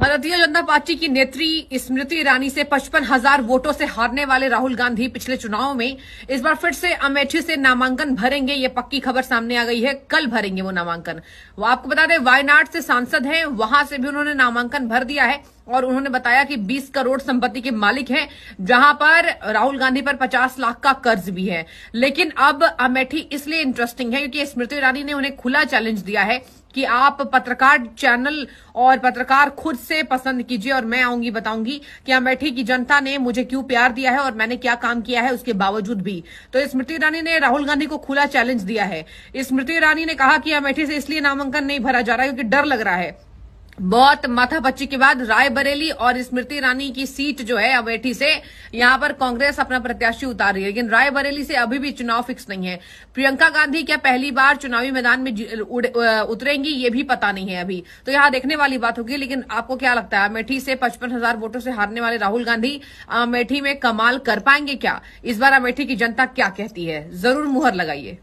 भारतीय जनता पार्टी की नेत्री स्मृति ईरानी से पचपन हजार वोटों से हारने वाले राहुल गांधी पिछले चुनाव में इस बार फिर से अमेठी से नामांकन भरेंगे ये पक्की खबर सामने आ गई है कल भरेंगे वो नामांकन वो आपको बता दें वायनाड से सांसद हैं वहां से भी उन्होंने नामांकन भर दिया है और उन्होंने बताया कि 20 करोड़ संपत्ति के मालिक हैं जहां पर राहुल गांधी पर 50 लाख का कर्ज भी है लेकिन अब अमेठी इसलिए इंटरेस्टिंग है क्योंकि स्मृति ईरानी ने उन्हें खुला चैलेंज दिया है कि आप पत्रकार चैनल और पत्रकार खुद से पसंद कीजिए और मैं आऊंगी बताऊंगी कि अमेठी की जनता ने मुझे क्यों प्यार दिया है और मैंने क्या काम किया है उसके बावजूद भी तो स्मृति ईरानी ने राहुल गांधी को खुला चैलेंज दिया है स्मृति ईरानी ने कहा कि अमेठी से इसलिए नामांकन नहीं भरा जा रहा क्योंकि डर लग रहा है बहुत माथापच्ची के बाद रायबरेली और स्मृति ईरानी की सीट जो है अमेठी से यहां पर कांग्रेस अपना प्रत्याशी उतार रही है लेकिन रायबरेली से अभी भी चुनाव फिक्स नहीं है प्रियंका गांधी क्या पहली बार चुनावी मैदान में उतरेंगी ये भी पता नहीं है अभी तो यहां देखने वाली बात होगी लेकिन आपको क्या लगता है अमेठी से पचपन हजार वोटों से हारने वाले राहुल गांधी अमेठी में कमाल कर पाएंगे क्या इस बार अमेठी की जनता क्या कहती है जरूर मुहर लगाइए